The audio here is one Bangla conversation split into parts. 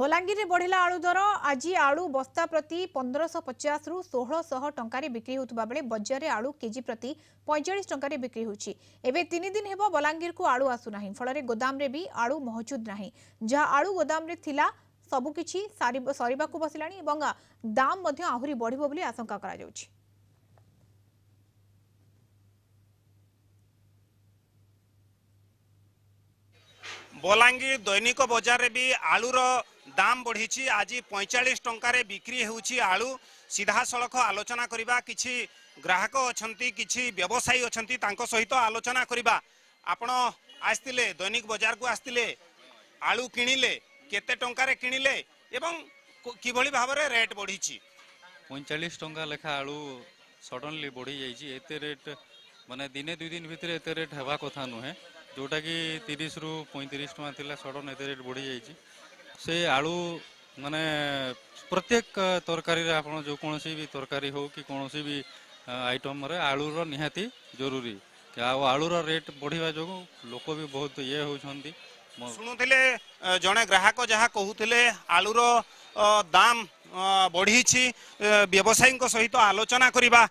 ବଲାଙ୍ଗୀରରେ ବଢ଼ିଲା ଆଳୁ ଦର ଆଜି ଆଳୁ ବସ୍ତା ପ୍ରତି ପନ୍ଦରଶହ ପଚାଶରୁ ଷୋହଳଶହ ଟଙ୍କାରେ ବିକ୍ରି ହେଉଥିବା ବେଳେ ବଜାରରେ ଆଳୁ କେଜି ପ୍ରତି ପଇଁଚାଳିଶ ଟଙ୍କାରେ ବିକ୍ରି ହେଉଛି ଏବେ ତିନି ଦିନ ହେବ ବଲାଙ୍ଗୀରକୁ ଆଳୁ ଆସୁନାହିଁ ଫଳରେ ଗୋଦାମରେ ବି ଆଳୁ ମହଜୁଦ ନାହିଁ ଯାହା ଆଳୁ ଗୋଦାମରେ ଥିଲା ସବୁକିଛି ସରିବାକୁ ବସିଲାଣି ଏବଂ ଦାମ୍ ମଧ୍ୟ ଆହୁରି ବଢ଼ିବ ବୋଲି ଆଶଙ୍କା କରାଯାଉଛି ବଲାଙ୍ଗୀର ଦୈନିକ ବଜାରରେ ବି ଆଳୁର দাম বড়িছি আজ পঁয়চাশ টাকার বিক্রি হচ্ছে আলু সিধাসলখ আলোচনা করা কিছু গ্রাহক অনেক কিছু ব্যবসায়ী অনেক সহিত আলোচনা করা আপন আসলে দৈনিক বজারক আসলে আলু কিণিলে কেতে টঙ্কার কিণিলে এবং কিভাবে ভাবে রেট বড়িছি পঁয়চাশ টঙ্কা লেখা আলু সডনলি বড়ি যাই এতে রেট মানে দিনে দুই দিন ভিতরে এতে রেট হওয়া কথা নুহে ଯେଉଁଟାକି ତିରିଶରୁ ପଇଁତିରିଶ ଟଙ୍କା ଥିଲା ସଡ଼ନ ଏତେ ରେଟ୍ ବଢ଼ିଯାଇଛି से आलू ମାନେ ପ୍ରତ୍ୟେକ ତରକାରୀରେ ଆପଣ ଯେକୌଣସି ବି ତରକାରୀ ହେଉ କି କୌଣସି ବି ଆଇଟମ୍ରେ ଆଳୁର ନିହାତି ଜରୁରୀ ଆଉ ଆଳୁର ରେଟ୍ ବଢ଼ିବା ଯୋଗୁଁ ଲୋକ ବି ବହୁତ ଇଏ ହେଉଛନ୍ତି ଶୁଣୁଥିଲେ ଜଣେ ଗ୍ରାହକ ଯାହା କହୁଥିଲେ ଆଳୁର ଦାମ বড়িছি ব্যবসায়ী সহিত আলোচনা করা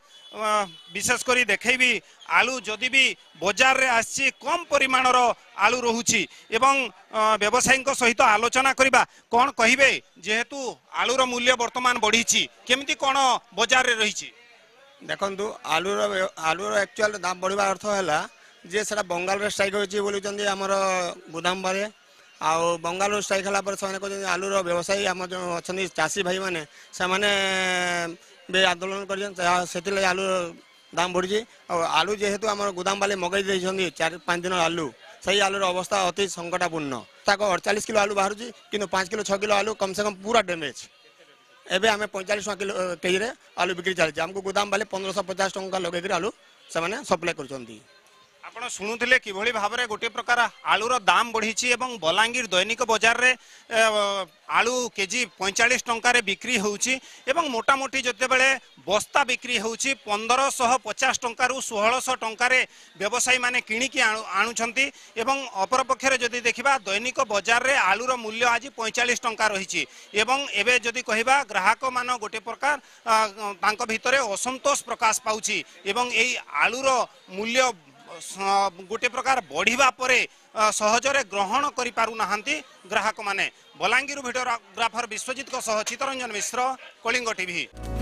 বিশেষ করে দেখেবি আলু যদি বি বজারে আসছে কম পরিমাণর আলু রহুছি এবং ব্যবসায়ী সহিত আলোচনা করা কণ কহবে যেহেতু আলুর মূল্য বর্তমান বড়িছি কেমিতি কণ বজারে রয়েছে দেখন্তু আলুর আলুর একচুয়াল দাম বড়িবার অর্থ হল যে সেটা বঙ্গালের স্ট্রাইক হয়েছে বলছেন আমার গুদাম বারে ଆଉ ବଙ୍ଗାଲରୁ ଷ୍ଟ୍ରାଇକ୍ ହେଲା ପରେ ସେମାନେ କହୁଛନ୍ତି ଆଳୁର ବ୍ୟବସାୟୀ ଆମର ଯେଉଁ ଅଛନ୍ତି ଚାଷୀ ଭାଇମାନେ ସେମାନେ ବି ଆନ୍ଦୋଳନ କରିଛନ୍ତି ସେଥିଲାଗି ଆଳୁର ଦାମ ବଢ଼ିଛି ଆଉ ଆଳୁ ଯେହେତୁ ଆମର ଗୋଦାମ ବାଲି ମଗେଇ ଦେଇଛନ୍ତି ଚାରି ପାଞ୍ଚ ଦିନ ଆଳୁ ସେଇ ଆଳୁର ଅବସ୍ଥା ଅତି ସଙ୍କଟାପୂର୍ଣ୍ଣ ତାକୁ ଅଡ଼ଚାଳିଶ କିଲୋ ଆଳୁ ବାହାରୁଛି କିନ୍ତୁ ପାଞ୍ଚ କିଲୋ ଛଅ କିଲୋ ଆଳୁ କମ୍ ସେ କମ୍ ପୁରା ଡ୍ୟାମେଜ୍ ଏବେ ଆମେ ପଇଁଚାଳିଶ ଟଙ୍କା କିଲୋ କେଜିରେ ଆଳୁ ବିକ୍ରି ଚାଲିଛି ଆମକୁ ଗୋଦାମ ବାଲି ପନ୍ଦରଶହ ପଚାଶ ଟଙ୍କା ଲଗାଇକରି ଆଳୁ ସେମାନେ ସପ୍ଲାଏ କରୁଛନ୍ତି আপনার শুণুলে কিভাবে ভাবে গোটি প্রকার আলুর দাম বড়িছি এবং বলাঙ্গীর দৈনিক বজারে আলু কেজি পঁয়চাশ টাকার বিক্রি হচ্ছে এবং মোটামুটি যেতবে বস্তা বিক্রি হচ্ছে পনেরোশ পচাশ টাকার ষোহলশ টাকার ব্যবসায়ী মানে কিণিকি আনুচার এবং অপরপক্ষে যদি দেখা দৈনিক বজারে আলুর মূল্য আজ পঁয়চাশ টাকা রয়েছে এবং এবে যদি কহবা গ্রাহক মান গোটি প্রকার তাঁর ভিতরে অসন্তোষ প্রকাশ পাচ্ছি এবং এই আলুর মূল্য गोटे प्रकार बढ़ापर सहजरे ग्रहण गरिपारुना ग्राहक मैंने बलांगीर भिडियोग्राफर विश्वजित चित्तरंजन मिश्र कलिंग टी